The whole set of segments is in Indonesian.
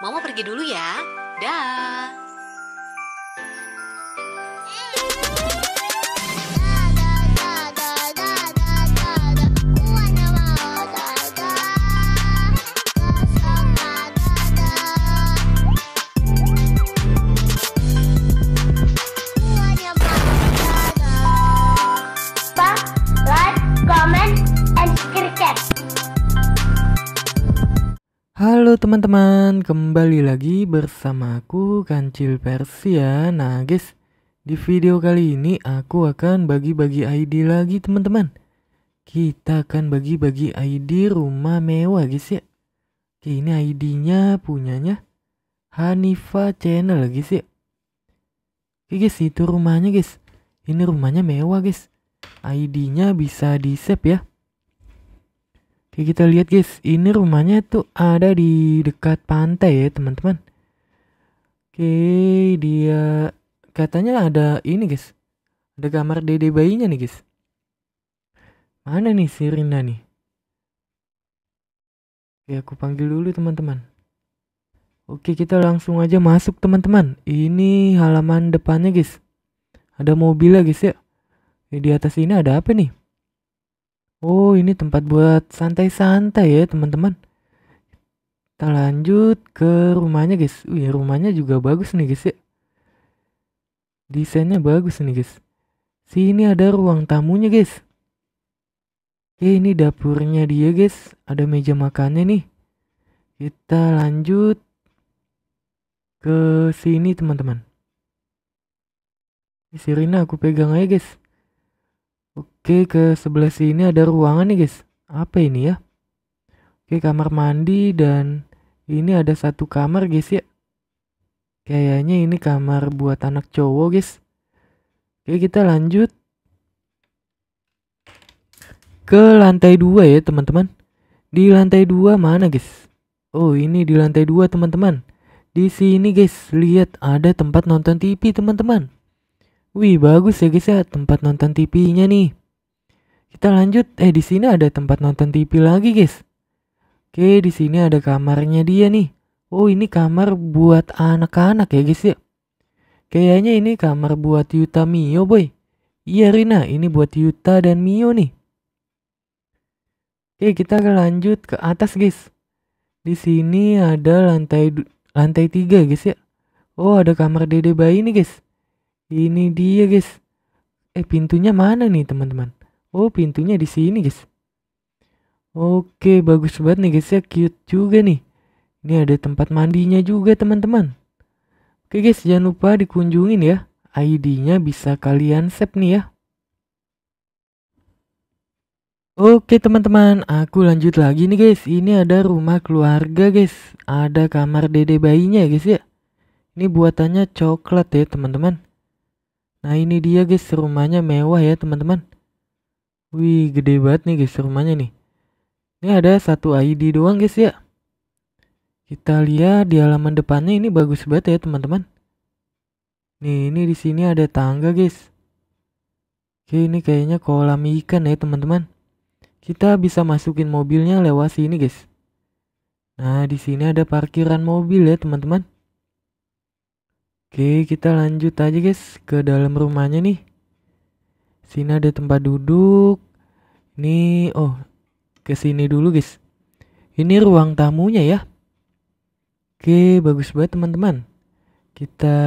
Mama pergi dulu ya. Dah. teman-teman, kembali lagi bersama aku Kancil Persia. Nah, guys, di video kali ini aku akan bagi-bagi ID lagi, teman-teman. Kita akan bagi-bagi ID rumah mewah, guys ya. Oke, ini ID-nya punyanya Hanifa Channel, guys ya. Oke, guys, itu rumahnya, guys. Ini rumahnya mewah, guys. ID-nya bisa di-save ya. Ya, kita lihat guys, ini rumahnya tuh ada di dekat pantai ya teman-teman. Oke, dia katanya ada ini guys. Ada kamar dede bayinya nih guys. Mana nih si Rina nih? Oke, aku panggil dulu teman-teman. Oke, kita langsung aja masuk teman-teman. Ini halaman depannya guys. Ada mobil ya guys ya. Di atas ini ada apa nih? Oh, ini tempat buat santai-santai ya, teman-teman. Kita lanjut ke rumahnya, guys. Wih, ya, rumahnya juga bagus nih, guys ya. Desainnya bagus nih, guys. Sini ada ruang tamunya, guys. Oke, ini dapurnya dia, guys. Ada meja makannya nih. Kita lanjut ke sini, teman-teman. Sirina aku pegang aja, guys. Oke, ke sebelah sini ada ruangan nih, guys. Apa ini ya? Oke, kamar mandi dan ini ada satu kamar, guys ya. Kayaknya ini kamar buat anak cowok, guys. Oke, kita lanjut ke lantai 2 ya, teman-teman. Di lantai 2 mana, guys? Oh, ini di lantai 2, teman-teman. Di sini, guys, lihat ada tempat nonton TV, teman-teman. Wih, bagus ya, guys ya, tempat nonton TV-nya nih. Kita lanjut, eh di sini ada tempat nonton TV lagi guys. Oke, di sini ada kamarnya dia nih. Oh, ini kamar buat anak-anak ya guys ya. Kayaknya ini kamar buat Yuta Mio boy. Iya Rina, ini buat Yuta dan Mio nih. Oke, kita akan lanjut ke atas guys. Di sini ada lantai lantai tiga, guys ya. Oh, ada kamar dede bayi nih guys. Ini dia guys. Eh, pintunya mana nih teman-teman? Oh, pintunya di sini, guys. Oke, bagus banget nih, guys ya. Cute juga nih. Ini ada tempat mandinya juga, teman-teman. Oke, guys, jangan lupa dikunjungin ya. ID-nya bisa kalian save nih ya. Oke teman-teman, aku lanjut lagi nih guys. Ini ada rumah keluarga guys. Ada kamar dede bayinya guys ya. Ini buatannya coklat ya teman-teman. Nah ini dia guys rumahnya mewah ya teman-teman. Wih, gede banget nih guys rumahnya nih. Ini ada satu ID doang guys ya. Kita lihat di halaman depannya ini bagus banget ya teman-teman. Nih, ini di sini ada tangga guys. Oke, ini kayaknya kolam ikan ya teman-teman. Kita bisa masukin mobilnya lewat sini guys. Nah, di sini ada parkiran mobil ya, teman-teman. Oke, kita lanjut aja guys ke dalam rumahnya nih. Sini ada tempat duduk. Ini oh, ke sini dulu, guys. Ini ruang tamunya ya. Oke, bagus banget teman-teman. Kita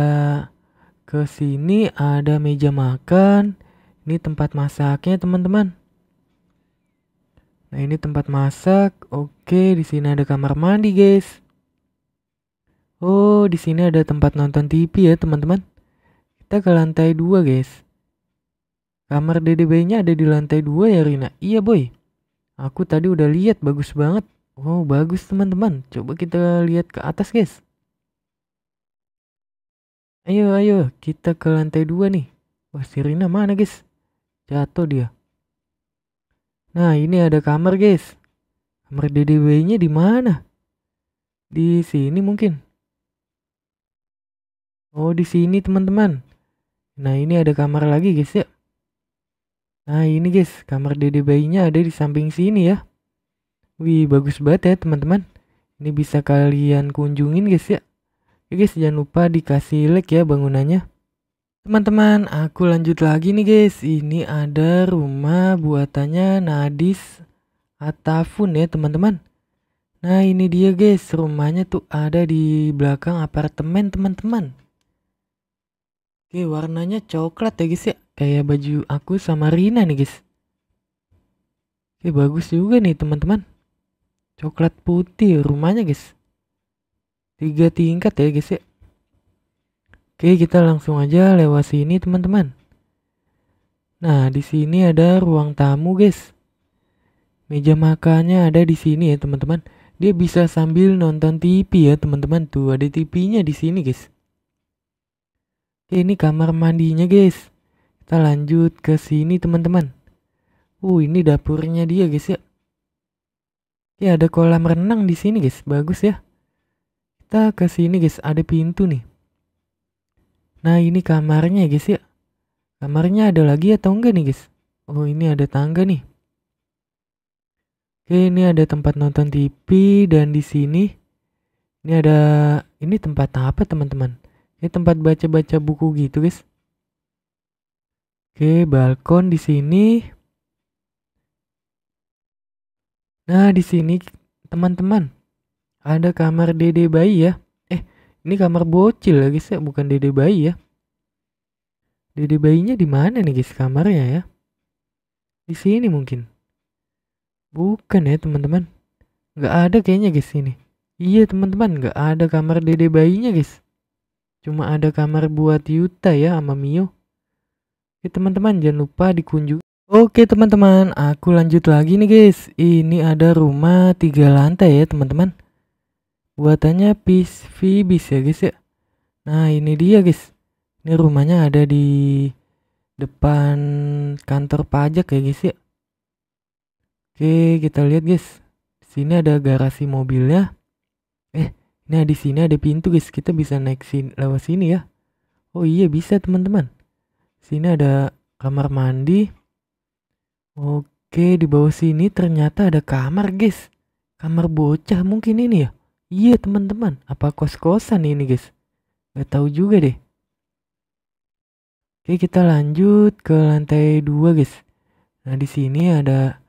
ke sini ada meja makan. Ini tempat masaknya, teman-teman. Nah, ini tempat masak. Oke, di sini ada kamar mandi, guys. Oh, di sini ada tempat nonton TV ya, teman-teman. Kita ke lantai dua, guys. Kamar DDB-nya ada di lantai dua ya Rina? Iya boy. Aku tadi udah lihat bagus banget. Wow bagus teman-teman. Coba kita lihat ke atas guys. Ayo ayo kita ke lantai dua nih. Wah si Rina mana guys? Jatuh dia. Nah ini ada kamar guys. Kamar DDB-nya di mana? Di sini mungkin. Oh di sini teman-teman. Nah ini ada kamar lagi guys ya. Nah ini guys, kamar dede bayinya ada di samping sini ya. Wih, bagus banget ya teman-teman. Ini bisa kalian kunjungin guys ya. Oke guys, jangan lupa dikasih like ya bangunannya. Teman-teman, aku lanjut lagi nih guys. Ini ada rumah buatannya Nadis Atafun ya teman-teman. Nah ini dia guys, rumahnya tuh ada di belakang apartemen teman-teman. Oke, warnanya coklat ya guys ya kayak baju aku sama Rina nih guys. Oke bagus juga nih teman-teman. Coklat putih rumahnya guys. Tiga tingkat ya guys ya. Oke kita langsung aja lewat sini teman-teman. Nah di sini ada ruang tamu guys. Meja makannya ada di sini ya teman-teman. Dia bisa sambil nonton TV ya teman-teman. Tuh ada TV-nya di sini guys. Oke, ini kamar mandinya guys. Kita lanjut ke sini teman-teman. Uh, ini dapurnya dia guys ya. Ya ada kolam renang di sini guys, bagus ya. Kita ke sini guys, ada pintu nih. Nah ini kamarnya guys ya. Kamarnya ada lagi atau enggak nih guys? Oh ini ada tangga nih. Oke ini ada tempat nonton TV dan di sini ini ada ini tempat apa teman-teman? Ini tempat baca-baca buku gitu guys. Oke, balkon di sini. Nah, di sini teman-teman ada kamar dede bayi ya. Eh, ini kamar bocil lagi sih ya, bukan dede bayi ya. Dede bayinya di mana nih guys kamarnya ya? Di sini mungkin. Bukan ya teman-teman. Nggak ada kayaknya guys ini. Iya teman-teman, nggak ada kamar dede bayinya guys. Cuma ada kamar buat Yuta ya sama Mio. Oke teman-teman jangan lupa dikunjungi. Oke teman-teman, aku lanjut lagi nih guys. Ini ada rumah tiga lantai ya teman-teman. Buatannya PSV bis ya guys ya. Nah ini dia guys. Ini rumahnya ada di depan kantor pajak ya guys ya. Oke kita lihat guys. sini ada garasi mobilnya. Eh, nah di sini ada pintu guys. Kita bisa naik sini lewat sini ya. Oh iya bisa teman-teman. Sini ada kamar mandi. Oke, di bawah sini ternyata ada kamar, guys. Kamar bocah mungkin ini ya. Iya, teman-teman. Apa kos-kosan ini, guys? Gak tahu juga deh. Oke, kita lanjut ke lantai 2, guys. Nah, di sini ada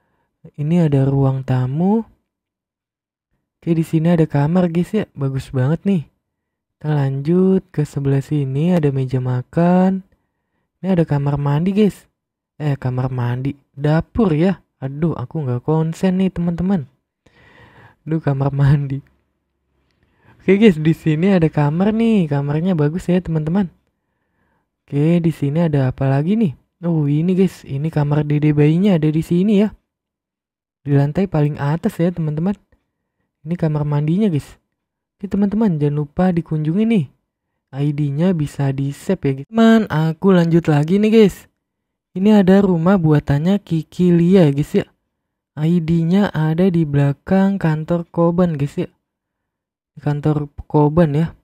ini ada ruang tamu. Oke, di sini ada kamar, guys ya. Bagus banget nih. Kita lanjut ke sebelah sini ada meja makan. Ini ada kamar mandi guys. Eh kamar mandi. Dapur ya. Aduh aku nggak konsen nih teman-teman. Duh kamar mandi. Oke guys di sini ada kamar nih. Kamarnya bagus ya teman-teman. Oke di sini ada apa lagi nih? Oh ini guys ini kamar dede bayinya ada di sini ya. Di lantai paling atas ya teman-teman. Ini kamar mandinya guys. Oke teman-teman jangan lupa dikunjungi nih. ID-nya bisa di save ya guys. Cuman aku lanjut lagi nih guys. Ini ada rumah buatannya Kiki Lia guys ya. ID-nya ada di belakang kantor Koban guys ya. Di kantor Koban ya.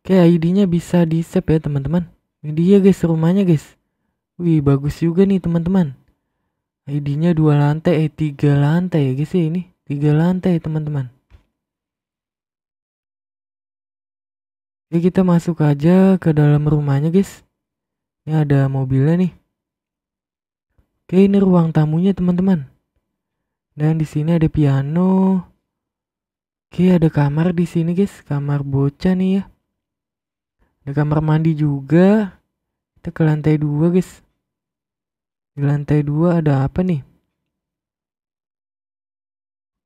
Oke, ID-nya bisa di save ya teman-teman. Ini dia guys rumahnya guys. Wih, bagus juga nih teman-teman. ID-nya dua lantai, eh tiga lantai ya guys ya ini. Tiga lantai teman-teman. Ya kita masuk aja ke dalam rumahnya guys. Ini ada mobilnya nih. Oke ini ruang tamunya teman-teman. Dan di sini ada piano. Oke ada kamar di sini guys, kamar bocah nih ya. Ada kamar mandi juga. Kita ke lantai dua guys. Di lantai dua ada apa nih?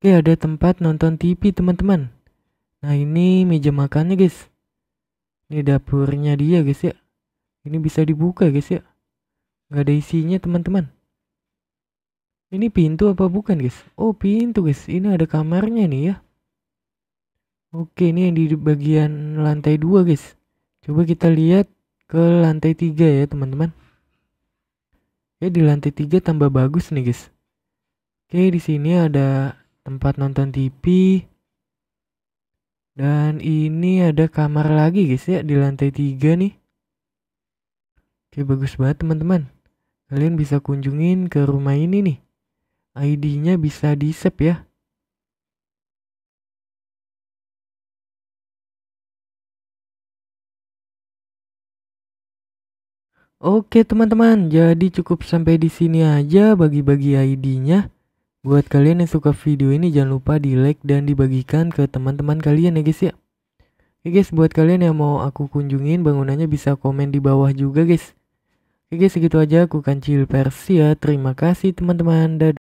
Oke ada tempat nonton TV teman-teman. Nah ini meja makannya guys. Ini dapurnya dia guys ya. Ini bisa dibuka guys ya. Gak ada isinya teman-teman. Ini pintu apa bukan guys? Oh pintu guys. Ini ada kamarnya nih ya. Oke ini yang di bagian lantai 2 guys. Coba kita lihat ke lantai 3 ya teman-teman. Oke ya, di lantai 3 tambah bagus nih guys. Oke di sini ada tempat nonton TV dan ini ada kamar lagi guys ya di lantai 3 nih. Oke bagus banget teman-teman. Kalian bisa kunjungin ke rumah ini nih. ID-nya bisa di save ya. Oke teman-teman, jadi cukup sampai di sini aja bagi-bagi ID-nya. Buat kalian yang suka video ini jangan lupa di like dan dibagikan ke teman-teman kalian ya guys ya. Oke guys, buat kalian yang mau aku kunjungin bangunannya bisa komen di bawah juga guys. Oke guys, segitu aja aku Kancil Persia. Terima kasih teman-teman.